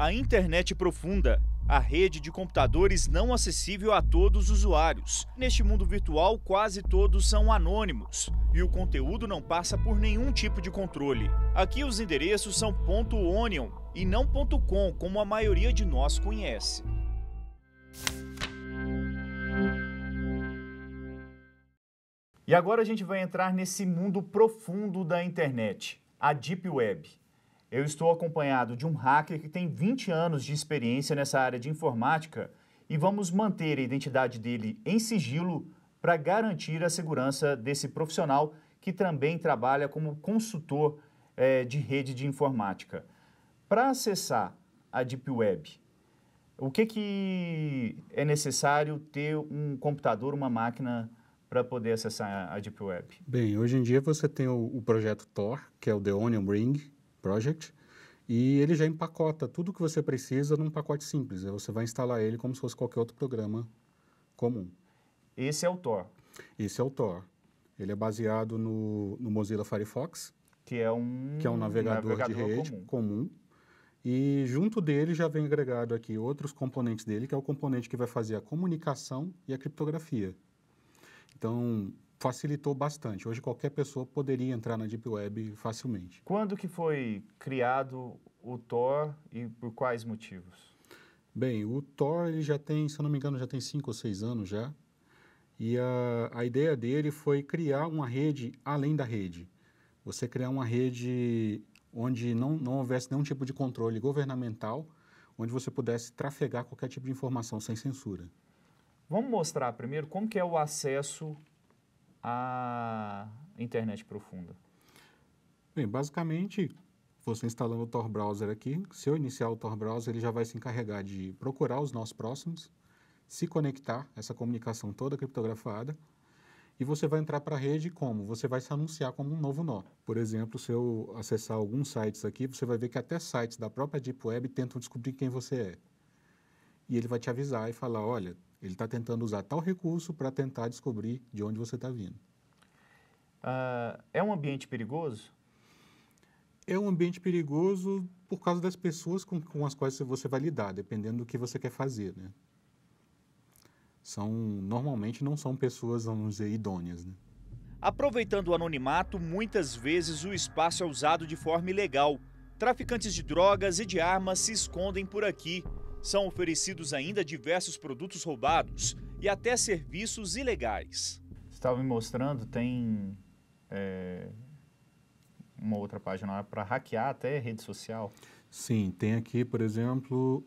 a internet profunda, a rede de computadores não acessível a todos os usuários. Neste mundo virtual, quase todos são anônimos e o conteúdo não passa por nenhum tipo de controle. Aqui os endereços são .onion e não .com, como a maioria de nós conhece. E agora a gente vai entrar nesse mundo profundo da internet, a Deep Web. Eu estou acompanhado de um hacker que tem 20 anos de experiência nessa área de informática e vamos manter a identidade dele em sigilo para garantir a segurança desse profissional que também trabalha como consultor eh, de rede de informática. Para acessar a Deep Web, o que, que é necessário ter um computador, uma máquina para poder acessar a Deep Web? Bem, hoje em dia você tem o, o projeto Tor, que é o The Onion Ring, Project e ele já empacota tudo que você precisa num pacote simples. Você vai instalar ele como se fosse qualquer outro programa comum. Esse é o Tor. Esse é o Tor. Ele é baseado no, no Mozilla Firefox, que é um, que é um navegador, navegador de rede comum. comum. E junto dele já vem agregado aqui outros componentes dele, que é o componente que vai fazer a comunicação e a criptografia. Então, facilitou bastante. Hoje qualquer pessoa poderia entrar na Deep Web facilmente. Quando que foi criado o Tor e por quais motivos? Bem, o Tor ele já tem, se eu não me engano, já tem cinco ou seis anos já. E a, a ideia dele foi criar uma rede além da rede. Você criar uma rede onde não, não houvesse nenhum tipo de controle governamental, onde você pudesse trafegar qualquer tipo de informação sem censura. Vamos mostrar primeiro como que é o acesso a internet profunda? Bem, basicamente, você instalando o Tor Browser aqui, se eu iniciar o Tor Browser, ele já vai se encarregar de procurar os nós próximos, se conectar, essa comunicação toda criptografada, e você vai entrar para a rede como? Você vai se anunciar como um novo nó. Por exemplo, se eu acessar alguns sites aqui, você vai ver que até sites da própria Deep Web tentam descobrir quem você é e ele vai te avisar e falar, olha, ele está tentando usar tal recurso para tentar descobrir de onde você está vindo. Uh, é um ambiente perigoso? É um ambiente perigoso por causa das pessoas com, com as quais você vai lidar, dependendo do que você quer fazer, né? São, normalmente não são pessoas, vamos dizer, idôneas, né? Aproveitando o anonimato, muitas vezes o espaço é usado de forma ilegal. Traficantes de drogas e de armas se escondem por aqui são oferecidos ainda diversos produtos roubados e até serviços ilegais. Você estava me mostrando, tem é, uma outra página lá para hackear até rede social? Sim, tem aqui, por exemplo,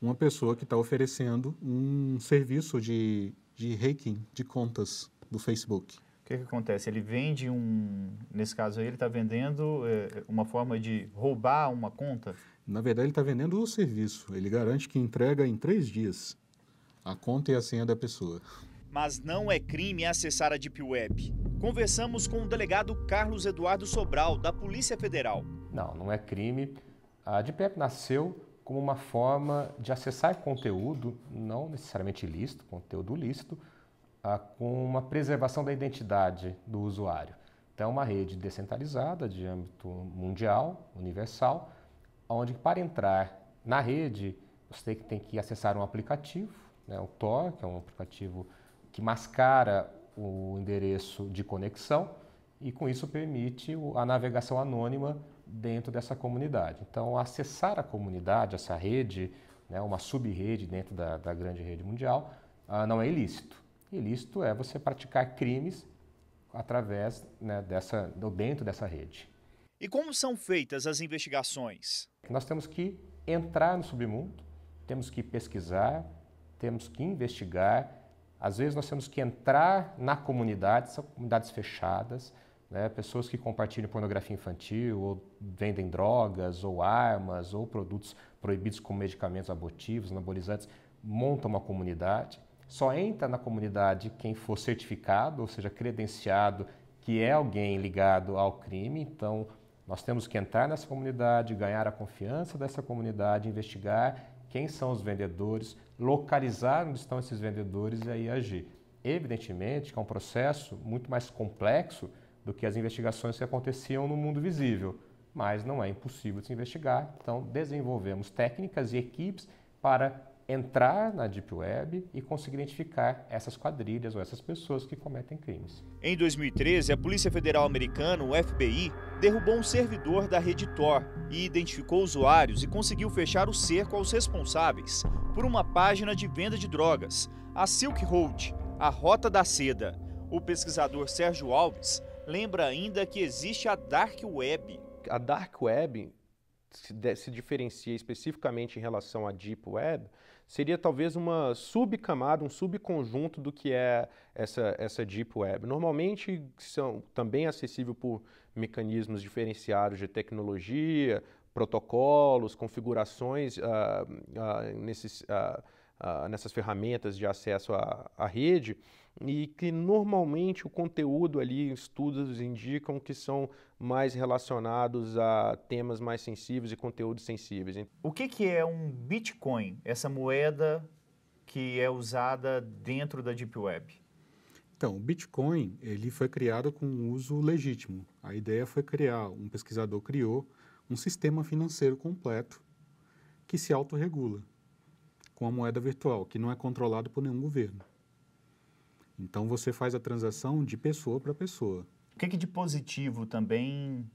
uma pessoa que está oferecendo um serviço de, de hacking de contas do Facebook. O que, que acontece? Ele vende um. Nesse caso aí, ele está vendendo é, uma forma de roubar uma conta? Na verdade, ele está vendendo o serviço. Ele garante que entrega em três dias a conta e a senha da pessoa. Mas não é crime acessar a Deep Web. Conversamos com o delegado Carlos Eduardo Sobral, da Polícia Federal. Não, não é crime. A Deep Web nasceu como uma forma de acessar conteúdo, não necessariamente ilícito, conteúdo lícito, ah, com uma preservação da identidade do usuário. Então, é uma rede descentralizada de âmbito mundial, universal, onde para entrar na rede, você tem que acessar um aplicativo, né, o Tor, que é um aplicativo que mascara o endereço de conexão e com isso permite a navegação anônima dentro dessa comunidade. Então, acessar a comunidade, essa rede, né, uma sub-rede dentro da, da, grande rede mundial, uh, não é ilícito. Ilícito é você praticar crimes através né, dessa, dentro dessa rede. E como são feitas as investigações? Nós temos que entrar no submundo, temos que pesquisar, temos que investigar. Às vezes nós temos que entrar na comunidade, são comunidades fechadas, né? pessoas que compartilham pornografia infantil, ou vendem drogas, ou armas, ou produtos proibidos como medicamentos abortivos, anabolizantes, montam uma comunidade. Só entra na comunidade quem for certificado, ou seja, credenciado, que é alguém ligado ao crime. Então, nós temos que entrar nessa comunidade, ganhar a confiança dessa comunidade, investigar quem são os vendedores, localizar onde estão esses vendedores e aí agir. Evidentemente que é um processo muito mais complexo do que as investigações que aconteciam no mundo visível, mas não é impossível de se investigar, então desenvolvemos técnicas e equipes para entrar na Deep Web e conseguir identificar essas quadrilhas ou essas pessoas que cometem crimes. Em 2013, a Polícia Federal Americana, o FBI, derrubou um servidor da rede Tor e identificou usuários e conseguiu fechar o cerco aos responsáveis por uma página de venda de drogas, a Silk Road, a Rota da Seda. O pesquisador Sérgio Alves lembra ainda que existe a Dark Web. A Dark Web se, se diferencia especificamente em relação à Deep Web seria talvez uma subcamada, um subconjunto do que é essa, essa Deep Web. Normalmente são também acessível por mecanismos diferenciados de tecnologia, protocolos, configurações uh, uh, nesses. Uh, nessas ferramentas de acesso à, à rede e que normalmente o conteúdo ali, estudos indicam que são mais relacionados a temas mais sensíveis e conteúdos sensíveis. O que, que é um Bitcoin, essa moeda que é usada dentro da Deep Web? Então, o Bitcoin ele foi criado com um uso legítimo. A ideia foi criar, um pesquisador criou um sistema financeiro completo que se autorregula com a moeda virtual, que não é controlado por nenhum governo. Então você faz a transação de pessoa para pessoa. O que, que, de positivo também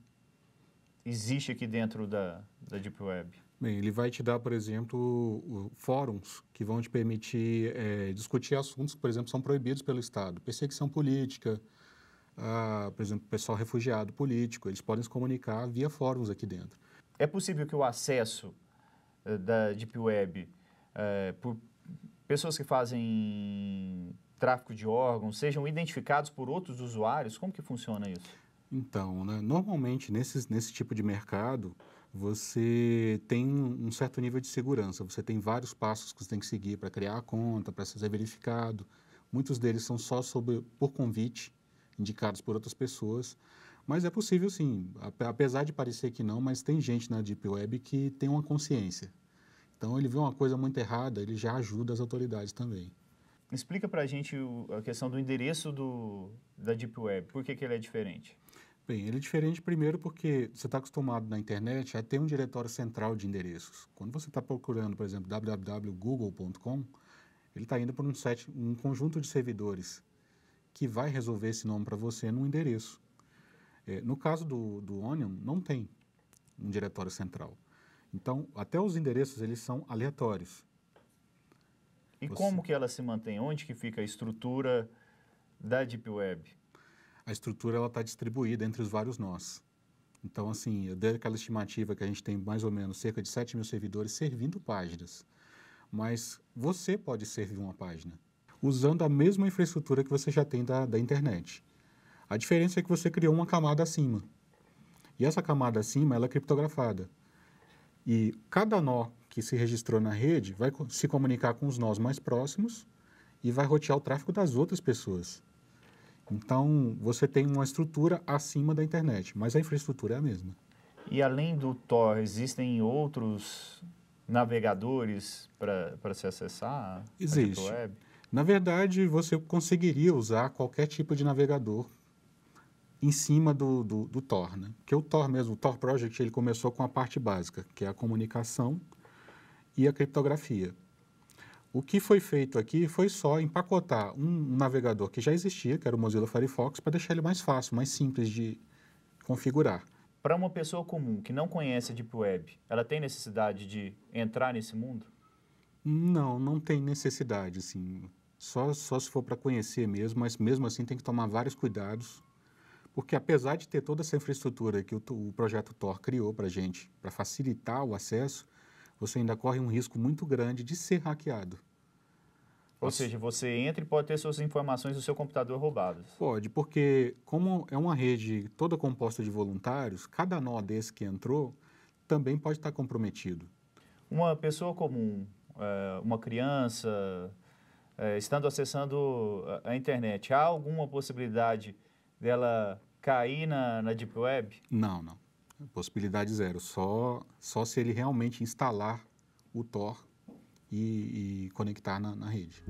existe aqui dentro da, da Deep Web? Bem, ele vai te dar, por exemplo, fóruns que vão te permitir é, discutir assuntos que, por exemplo, são proibidos pelo Estado. Perseguição política, ah, por exemplo, pessoal refugiado político, eles podem se comunicar via fóruns aqui dentro. É possível que o acesso eh, da Deep Web é, por pessoas que fazem tráfico de órgãos sejam identificados por outros usuários? Como que funciona isso? Então, né, normalmente nesses, nesse tipo de mercado, você tem um certo nível de segurança, você tem vários passos que você tem que seguir para criar a conta, para ser verificado. Muitos deles são só sobre, por convite, indicados por outras pessoas. Mas é possível sim, apesar de parecer que não, mas tem gente na Deep Web que tem uma consciência então ele vê uma coisa muito errada, ele já ajuda as autoridades também. Explica para a gente a questão do endereço do, da Deep Web. Por que, que ele é diferente? Bem, ele é diferente primeiro porque você está acostumado na internet a ter um diretório central de endereços. Quando você está procurando, por exemplo, www.google.com, ele está indo para um, um conjunto de servidores que vai resolver esse nome para você num endereço. É, no caso do, do Onion, não tem um diretório central. Então, até os endereços eles são aleatórios. E Você... como que ela se mantém? Onde que fica a estrutura da Deep Web? A estrutura ela está distribuída entre os vários nós. Então, assim, eu dei aquela estimativa que a gente tem mais ou menos cerca de 7 mil servidores servindo páginas. Mas você pode servir uma página usando a mesma infraestrutura que você já tem da, da internet. A diferença é que você criou uma camada acima. E essa camada acima ela é criptografada. E cada nó que se registrou na rede vai se comunicar com os nós mais próximos e vai rotear o tráfego das outras pessoas. Então, você tem uma estrutura acima da internet, mas a infraestrutura é a mesma. E além do Tor, existem outros navegadores para se acessar? Existe. Na verdade, você conseguiria usar qualquer tipo de navegador em cima do, do, do Tor, né? Porque o Tor mesmo, o Tor Project, ele começou com a parte básica, que é a comunicação e a criptografia. O que foi feito aqui foi só empacotar um, um navegador que já existia, que era o Mozilla Firefox, para deixar ele mais fácil, mais simples de configurar. Para uma pessoa comum que não conhece a Deep Web, ela tem necessidade de entrar nesse mundo? Não, não tem necessidade, assim. Só, só se for para conhecer mesmo, mas mesmo assim tem que tomar vários cuidados porque apesar de ter toda essa infraestrutura que o, o projeto Tor criou para a gente, para facilitar o acesso, você ainda corre um risco muito grande de ser hackeado. Ou você, seja, você entra e pode ter suas informações do seu computador roubadas. Pode, porque como é uma rede toda composta de voluntários, cada nó desse que entrou também pode estar comprometido. Uma pessoa comum, é, uma criança, é, estando acessando a internet, há alguma possibilidade dela cair na, na Deep Web? Não, não. Possibilidade zero. Só, só se ele realmente instalar o Tor e, e conectar na, na rede.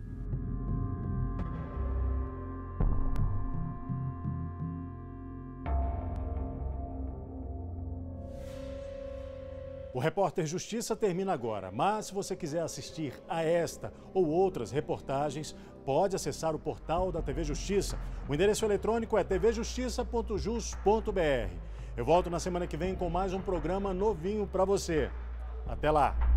O Repórter Justiça termina agora, mas se você quiser assistir a esta ou outras reportagens, pode acessar o portal da TV Justiça o endereço eletrônico é tvjustiça.jus.br. Eu volto na semana que vem com mais um programa novinho para você. Até lá!